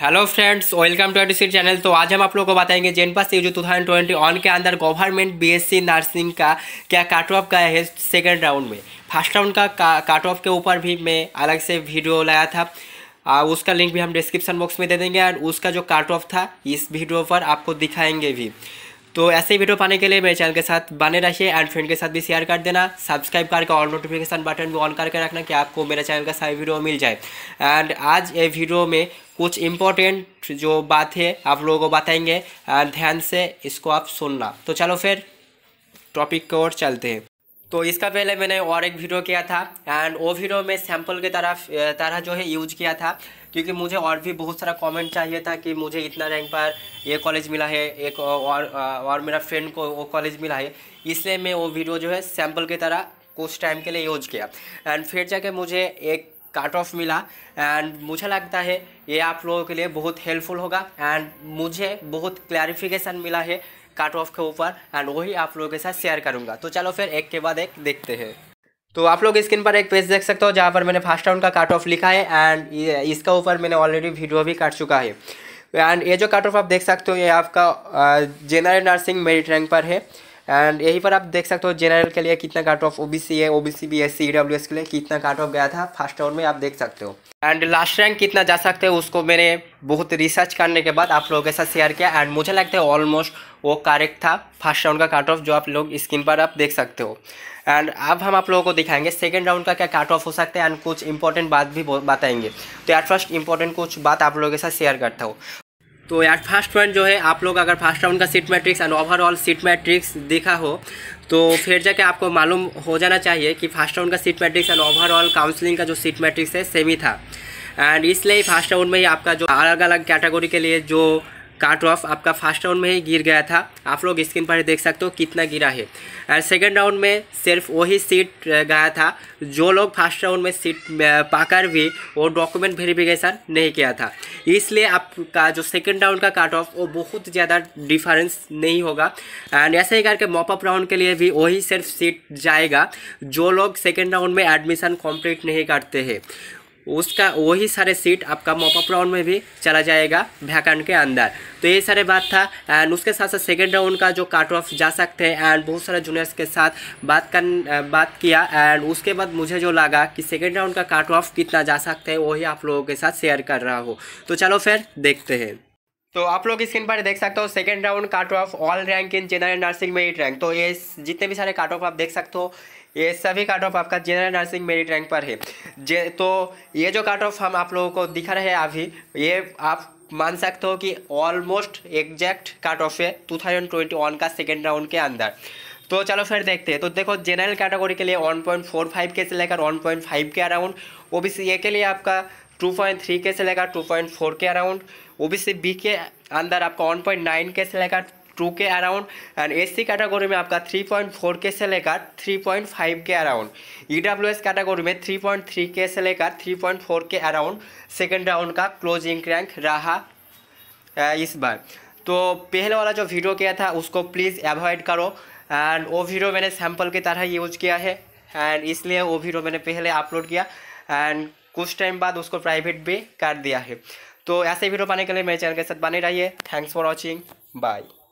hello friends welcome to एडिस channel तो आज हम आप लोगों को बताएंगे जेनपा पास जो टू थाउजेंड ट्वेंटी वन के अंदर गवर्नमेंट बीएससी नर्सिंग का क्या काट ऑफ का है सेकेंड राउंड में फर्स्ट राउंड का कट ऑफ के ऊपर भी मैं अलग से वीडियो लाया था आ, उसका लिंक भी हम डिस्क्रिप्शन बॉक्स में दे देंगे और उसका जो काट ऑफ था इस वीडियो पर आपको दिखाएंगे भी तो ऐसे ही वीडियो पाने के लिए मेरे चैनल के साथ बने रहिए एंड फ्रेंड के साथ भी शेयर कर देना सब्सक्राइब करके ऑल नोटिफिकेशन बटन भी ऑन करके रखना कि आपको मेरे चैनल का सारी वीडियो मिल जाए एंड आज ये वीडियो में कुछ इम्पोर्टेंट जो बात है आप लोगों को बताएंगे ध्यान से इसको आप सुनना तो चलो फिर टॉपिक की ओर चलते हैं तो इसका पहले मैंने और एक वीडियो किया था एंड वो वीडियो में सैम्पल के तरफ तरह जो है यूज किया था क्योंकि मुझे और भी बहुत सारा कमेंट चाहिए था कि मुझे इतना रैंक पर ये कॉलेज मिला है एक और और मेरा फ्रेंड को वो कॉलेज मिला है इसलिए मैं वो वीडियो जो है सैम्पल की तरह कुछ टाइम के लिए यूज किया एंड फिर जाके मुझे एक काट ऑफ मिला एंड मुझे लगता है ये आप लोगों के लिए बहुत हेल्पफुल होगा एंड मुझे बहुत क्लैरिफिकेशन मिला है काट ऑफ के ऊपर एंड वही आप लोगों के साथ शेयर करूँगा तो चलो फिर एक के बाद एक देखते हैं तो आप लोग स्क्रीन पर एक पेज देख सकते हो जहाँ पर मैंने फर्स्ट राउंड का काट ऑफ लिखा है एंड इसका ऊपर मैंने ऑलरेडी वीडियो भी काट चुका है एंड ये जो काट ऑफ आप देख सकते हो ये आपका जनरल नर्सिंग मेरिट रैंक पर है एंड यहीं पर आप देख सकते हो जनरल के लिए कितना काट ऑफ ओबीसी है OBC B S C W S के लिए कितना काट ऑफ गया था फर्स्ट राउंड में आप देख सकते हो एंड लास्ट रैंक कितना जा सकते हैं उसको मैंने बहुत रिसर्च करने के बाद आप लोगों के साथ शेयर किया एंड मुझे लगता है ऑलमोस्ट वो करेक्ट था फर्स्ट राउंड का काट ऑफ जो आप लोग स्क्रीन पर आप देख सकते हो एंड अब हम आप लोगों को दिखाएंगे सेकेंड राउंड का क्या काट ऑफ हो सकता है एंड कुछ इंपॉर्टेंट बात भी बताएंगे तो यार फर्स्ट इंपॉर्टेंट कुछ बात आप लोगों के साथ शेयर करता हूँ तो यार फर्स्ट पॉइंट जो है आप लोग अगर फर्स्ट राउंड का seat matrix and overall seat matrix देखा हो तो फिर जाके आपको मालूम हो जाना चाहिए कि फर्स्ट राउंड का seat matrix and overall counselling का जो सीट मैट्रिक्स है सेम ही था एंड इसलिए फर्स्ट राउंड में ही आपका जो अलग अलग कैटेगरी के लिए जो कार्ट ऑफ आपका फर्स्ट राउंड में ही गिर गया था आप लोग स्क्रीन पर देख सकते हो कितना गिरा है सेकेंड राउंड में सिर्फ वही सीट गया था जो लोग फर्स्ट राउंड में सीट पाकर भी वो डॉक्यूमेंट वेरिफिकेशन नहीं किया था इसलिए आपका जो सेकेंड राउंड का कार्ट ऑफ वो बहुत ज़्यादा डिफरेंस नहीं होगा एंड ऐसे ही करके मॉपअप राउंड के लिए भी वही सिर्फ सीट जाएगा जो लोग सेकेंड राउंड में एडमिशन कंप्लीट नहीं करते हैं उसका वही सारे सीट आपका मॉपअप राउंड में भी चला जाएगा भैकंड के अंदर तो ये सारे बात था एंड उसके साथ साथ सेकेंड राउंड का जो काट ऑफ जा सकते हैं एंड बहुत सारे जूनियर्स के साथ बात कर बात किया एंड उसके बाद मुझे जो लगा कि सेकेंड राउंड का काट ऑफ कितना जा सकते हैं वही आप लोगों के साथ शेयर कर रहा हूँ तो चलो फिर देखते हैं तो आप लोग स्क्रीन पर देख सकते हो second round cut off all rank in general nursing merit rank तो ये जितने भी सारे काट ऑफ आप देख सकते हो ये सभी काट ऑफ आपका जनरल नर्सिंग मेरिट रैंक पर है जे तो ये जो काट ऑफ हम आप लोगों को दिखा रहे हैं अभी ये आप मान सकते हो कि ऑलमोस्ट एग्जैक्ट काट ऑफ है टू थाउजेंड ट्वेंटी वन का सेकेंड राउंड के अंदर तो चलो फिर देखते हैं तो देखो जनरल कैटेगरी के लिए वन पॉइंट फोर फाइव के से लेकर वन पॉइंट फाइव के around O B C A के लिए आपका 2.3 के से पॉइंट 2.4 के around O B C B के अंदर आपका 1.9 के से लेगा टू के around and S C category में आपका थ्री पॉइंट फोर के से लेकर थ्री पॉइंट फाइव के around E W S category में थ्री पॉइंट थ्री के से लेकर थ्री पॉइंट फोर के अराउंड सेकेंड राउंड का क्लोजिंग रैंक रहा इस बार तो पहले वाला जो वीडियो किया था उसको प्लीज़ एवॉइड करो एंड वो वीडियो मैंने सैम्पल की तरह यूज किया है एंड इसलिए वो वीडियो मैंने पहले अपलोड किया एंड कुछ टाइम बाद उसको प्राइवेट भी कर दिया है तो ऐसे वीडियो पाने के लिए मेरे चैनल के साथ बने रहिए थैंक्स फॉर वॉचिंग बाय